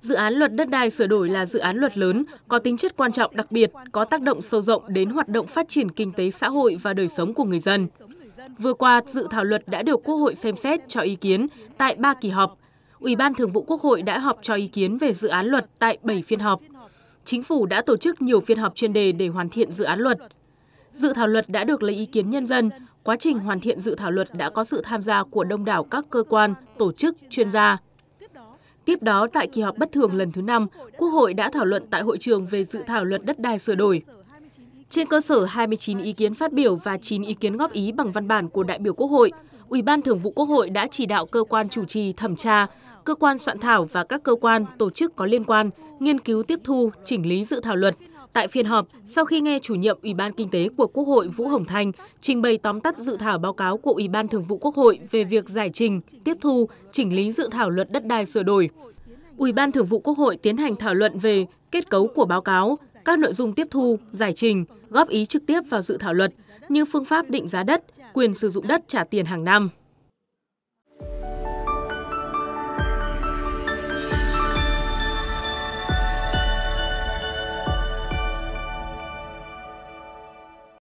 Dự án luật đất đai sửa đổi là dự án luật lớn, có tính chất quan trọng đặc biệt, có tác động sâu rộng đến hoạt động phát triển kinh tế xã hội và đời sống của người dân. Vừa qua, dự thảo luật đã được Quốc hội xem xét cho ý kiến tại 3 kỳ họp. Ủy ban Thường vụ Quốc hội đã họp cho ý kiến về dự án luật tại 7 phiên họp. Chính phủ đã tổ chức nhiều phiên họp chuyên đề để hoàn thiện dự án luật. Dự thảo luật đã được lấy ý kiến nhân dân, quá trình hoàn thiện dự thảo luật đã có sự tham gia của đông đảo các cơ quan, tổ chức, chuyên gia. Tiếp đó, tại kỳ họp bất thường lần thứ 5, Quốc hội đã thảo luận tại hội trường về dự thảo luật đất đai sửa đổi. Trên cơ sở 29 ý kiến phát biểu và 9 ý kiến góp ý bằng văn bản của đại biểu Quốc hội, Ủy ban Thường vụ Quốc hội đã chỉ đạo cơ quan chủ trì thẩm tra, cơ quan soạn thảo và các cơ quan, tổ chức có liên quan nghiên cứu tiếp thu, chỉnh lý dự thảo luật, Tại phiên họp, sau khi nghe chủ nhiệm Ủy ban Kinh tế của Quốc hội Vũ Hồng Thanh trình bày tóm tắt dự thảo báo cáo của Ủy ban Thường vụ Quốc hội về việc giải trình, tiếp thu, chỉnh lý dự thảo luật đất đai sửa đổi, Ủy ban Thường vụ Quốc hội tiến hành thảo luận về kết cấu của báo cáo, các nội dung tiếp thu, giải trình, góp ý trực tiếp vào dự thảo luật như phương pháp định giá đất, quyền sử dụng đất trả tiền hàng năm.